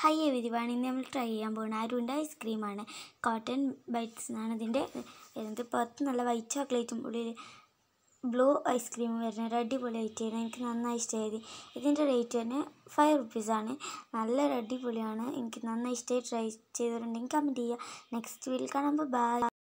hi എവിരിവാണ് ഇന്ന് നമ്മൾ try ചെയ്യാൻ പോകുന്നത് അരുണ്ട ഐസ്ക്രീമാണ് കോട്ടൺ ബൈറ്റ്സ് എന്നാണ് ഇതിൻ്റെ വരുന്നത് പുറത്ത് നല്ല വൈറ്റ് ചോക്ലേറ്റും ഉള്ളിൽ ബ്ലൂ ഐസ്ക്രീമും വരുന്ന ഒരു അടിപൊളി ഐറ്റമാണ് എനിക്ക് നന്നായി ഇഷ്ടമായി ഇതിൻ്റെ റേറ്റ് തന്നെ ഫൈവ് റുപ്പീസാണ് നല്ല അടിപൊളിയാണ് എനിക്ക് നന്നായി ഇഷ്ടമായി ട്രൈ ചെയ്തിട്ടുണ്ടെങ്കിൽ കമൻറ്റ് ചെയ്യുക നെക്സ്റ്റ് വീൽ കാണുമ്പോൾ ബൈ